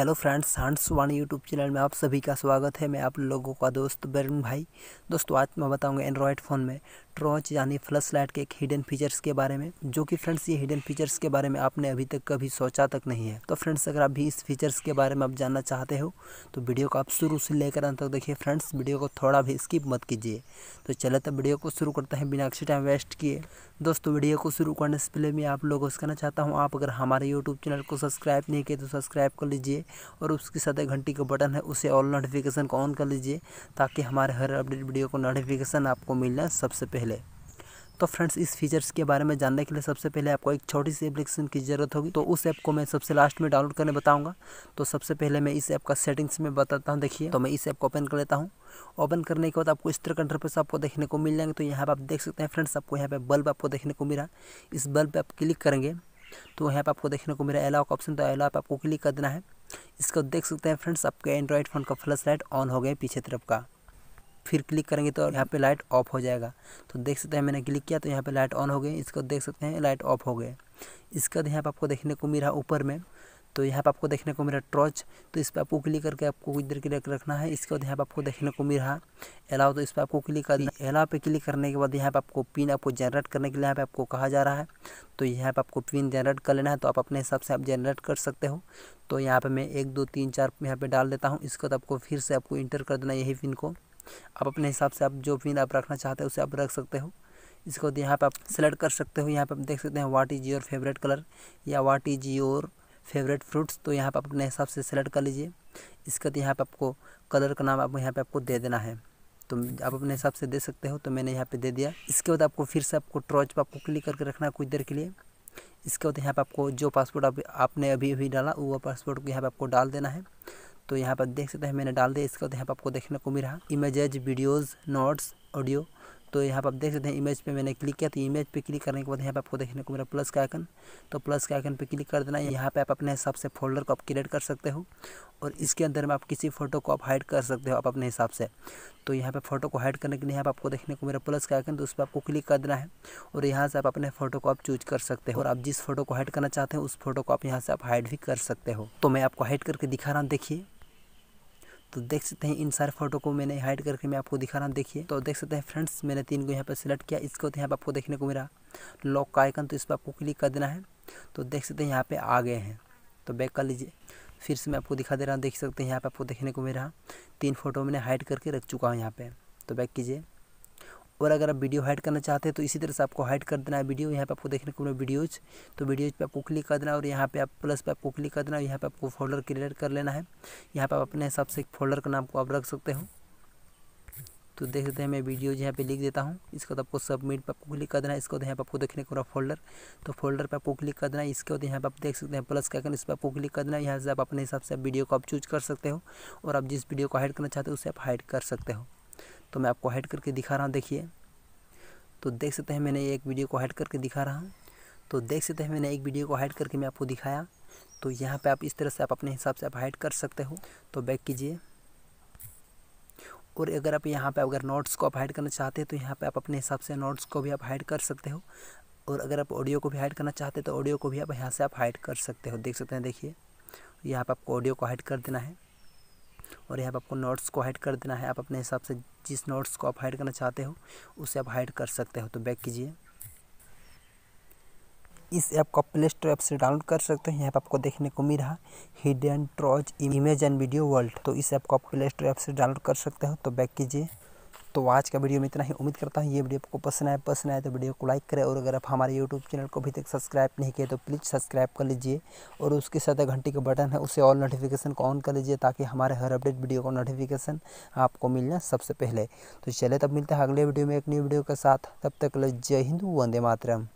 hello friends hands one YouTube channel में आप सभी का स्वागत है मैं आप लोगों का दोस्त बरुण भाई दोस्तों आज मैं बताऊंगा एंड्रॉयड फ़ोन में ट्रॉच यानी फ्लस लाइट के एक हिडन फीचर्स के बारे में जो कि फ्रेंड्स ये हिडन फीचर्स के बारे में आपने अभी तक कभी सोचा तक नहीं है तो फ्रेंड्स अगर आप भी इस फीचर्स के बारे में आप जानना चाहते हो तो वीडियो को आप शुरू से लेकर अंत तक देखिए फ्रेंड्स वीडियो को थोड़ा भी स्किप मत कीजिए तो चले तो वीडियो को शुरू करते हैं बिना किसी टाइम वेस्ट किए दोस्तों वीडियो को शुरू करने से पहले मैं आप लोगों से कहना चाहता हूँ आप अगर हमारे यूट्यूब चैनल को सब्सक्राइब नहीं किए तो सब्सक्राइब कर लीजिए और उसके साथ एक घंटी का बटन है उसे ऑल नोटिफिकेशन को ऑन कर लीजिए ताकि हमारे हर अपडेट वीडियो को नोटिफिकेशन आपको मिलना सबसे पहले तो फ्रेंड्स इस फीचर्स के बारे में जानने के लिए सबसे पहले आपको एक छोटी सी एप्लीकेशन की ज़रूरत होगी तो उस ऐप को मैं सबसे लास्ट में डाउनलोड करने बताऊंगा तो सबसे पहले मैं इस ऐप का सेटिंग्स में बताता हूं देखिए तो मैं इस ऐप को ओपन कर लेता हूं ओपन करने के बाद आपको इस तरह कंट्रोल पर आपको देखने को मिल जाएंगे तो यहाँ पर आप देख सकते हैं फ्रेंड्स आपको यहाँ पर बल्ब आपको देखने को मिला इस बल्ब पर आप क्लिक करेंगे तो यहाँ पर आपको देखने को मेरा एलाओ का ऑप्शन तो पर आपको क्लिक कर देना है इसको देख सकते हैं फ्रेंड्स आपके एंड्रॉयड फ़ोन का फ्लैश लाइट ऑन हो गया पीछे तरफ का फिर क्लिक करेंगे तो यहाँ पे लाइट ऑफ हो जाएगा तो देख सकते हैं मैंने क्लिक किया तो यहाँ पे लाइट ऑन हो गई इसको देख सकते हैं लाइट ऑफ हो गए इसका यहाँ पर आपको देखने को मिला ऊपर में तो यहाँ पर आपको देखने को मिला ट्रॉच तो इस पर आपको क्लिक करके आपको कुछ देर के लिए रखना है इसके बाद यहाँ पर आपको देखने को मिल रहा एलाव तो इस पर आपको क्लिक कर एलाव पे क्लिक करने के बाद यहाँ पर आपको पिन आपको जनरेट करने के लिए यहाँ पर आपको कहा जा रहा है तो यहाँ पर आपको पिन जनरेट कर लेना है तो आप अपने हिसाब से आप जनरेट कर सकते हो तो यहाँ पर मैं एक दो तीन चार यहाँ पर डाल देता हूँ इसके बाद आपको फिर से आपको इंटर कर देना यही पिन को आप अपने हिसाब से आप जो पिन आप रखना चाहते हो उसे आप रख सकते हो इसको यहाँ पर आप सेलेक्ट कर सकते हो यहाँ पर आप देख सकते हैं what is your favourite colour या what is your favourite fruits तो यहाँ पर आप अपने हिसाब से सेलेक्ट कर लीजिए इसके बाद यहाँ पर आपको कलर का नाम आप यहाँ पर आपको दे देना है तो आप अपने हिसाब से दे सकते हो तो मैंने यहाँ पे दे दिया इसके बाद आपको फिर से आपको ट्रॉच पर आपको क्लिक करके रखना है कुछ देर के लिए इसके बाद यहाँ पर आपको जो पासपोर्ट आप, आपने अभी अभी डाला वो पासपोर्ट को यहाँ पर आपको डाल देना है तो यहाँ पर देख सकते हैं मैंने डाल दिया इसके बाद यहाँ पर आपको देखने को मिला इमेजेज वीडियोज़ नोट्स ऑडियो तो यहाँ पर आप देख सकते हैं इमेज पे मैंने क्लिक किया तो इमेज पे क्लिक करने के बाद यहाँ पे आपको देखने को मेरा प्लस का आइकन तो प्लस के आइकन पे क्लिक कर देना यहाँ पे आप अपने हिसाब से फोल्डर को आप क्रिएट कर सकते हो और इसके अंदर में आप किसी फोटो को आप हाइड कर सकते हो आप अपने हिसाब से तो यहाँ पे फ़ोटो को हाइड करने के लिए यहाँ पर आपको देखने को मेरा प्लस का आइकन तो उस पर आपको क्लिक कर देना है और यहाँ से आप अपने फ़ोटो को आप चूज कर सकते हो और आप जिस फोटो को हाइड करना चाहते हैं उस फोटो को आप यहाँ से आप हाइड भी कर सकते हो तो मैं आपको हाइड करके दिखा रहा हूँ देखिए तो देख सकते हैं इन सारे फोटो को मैंने हाइड करके मैं आपको दिखा रहा हूँ देखिए तो देख सकते हैं फ्रेंड्स मैंने तीन को यहाँ पर सिलेक्ट किया इसको तो यहाँ पर आपको देखने को मेरा लॉक का आइकन तो इस पर आपको क्लिक कर देना है तो देख सकते हैं यहाँ पर आ गए हैं तो बैक कर लीजिए फिर से मैं आपको दिखा दे रहा हूँ देख सकते हैं यहाँ पर आपको देखने को मिल रहा तीन फोटो मैंने हाइड करके रख चुका हूँ यहाँ पर तो बैक कीजिए और अगर आप वीडियो हाइड करना चाहते हैं तो इसी तरह से आपको हाइड कर देना है वीडियो यहाँ पे आपको देखने को मिले वीडियोज़ तो वीडियोज़ पे आपको क्लिक कर देना और यहाँ पे आप प्लस पे आपको क्लिक कर देना यहाँ पे आपको फोल्डर क्रिएट कर लेना है यहाँ पे आप अपने हिसाब से फोल्डर का नाम को आप रख सकते हो तो देख सकते हैं मैं वीडियोज यहाँ पे लिख देता हूँ इसको बाद आपको सबमिट पर आपको क्लिक कर देना है इसके बाद यहाँ पर आपको देखने को फोल्डर तो फोल्डर पर आपको क्लिक कर देना है इसके बाद यहाँ पर आप देख सकते हैं प्लस का आइकन इस पर आपको क्लिक कर देना है यहाँ से आप अपने हिसाब से वीडियो को आप चूज कर सकते हो और आप जिस वीडियो को हाइड करना चाहते हो उसे आप हाइड कर सकते हो तो मैं आपको हाइड करके दिखा रहा हूँ देखिए तो देख सकते हैं मैंने एक वीडियो को हाइड करके दिखा रहा हूँ तो देख सकते हैं मैंने एक वीडियो को हाइड करके मैं आपको दिखाया तो यहाँ पे आप इस तरह से आप अपने हिसाब से आप हाइड कर सकते हो तो बैक कीजिए और अगर आप यहाँ पे अगर नोट्स को आप हाइड करना चाहते हैं तो यहाँ पे आप अपने हिसाब से नोट्स को भी आप हाइड कर सकते हो और अगर आप ऑडियो को भी हाइड करना चाहते हैं तो ऑडियो को भी आप यहाँ से आप हाइड कर सकते हो देख सकते हैं देखिए यहाँ पर आपको ऑडियो को हाइड कर देना है और यहाँ पर आपको नोट्स को हाइड कर देना है आप अपने हिसाब से जिस नोट्स को आप हाइड करना चाहते हो उसे आप हाइड कर सकते हो तो बैक कीजिए इस ऐप को प्ले स्टोर ऐप से डाउनलोड कर सकते हो यहाँ पर आपको देखने को मिल रहा हिडन ट्रॉज इमेज एंड वीडियो वर्ल्ड तो इस ऐप को आप प्ले स्टोर ऐप से डाउनलोड कर सकते हो तो बैक कीजिए तो आज का वीडियो में इतना ही उम्मीद करता हूँ ये वीडियो आपको पसंद आए पसंद आए तो वीडियो को लाइक करें और अगर आप हमारे यूट्यूब चैनल को अभी तक सब्सक्राइब नहीं किया तो प्लीज़ सब्सक्राइब कर लीजिए और उसके साथ घंटी का बटन है उसे ऑल नोटिफिकेशन को ऑन कर लीजिए ताकि हमारे हर अपडेट वीडियो का नोटिफिकेशन आपको मिलना सबसे पहले तो चले तब मिलते हैं अगले वीडियो में एक न्यू वीडियो के साथ तब तक जय हिंदू वंदे मातरम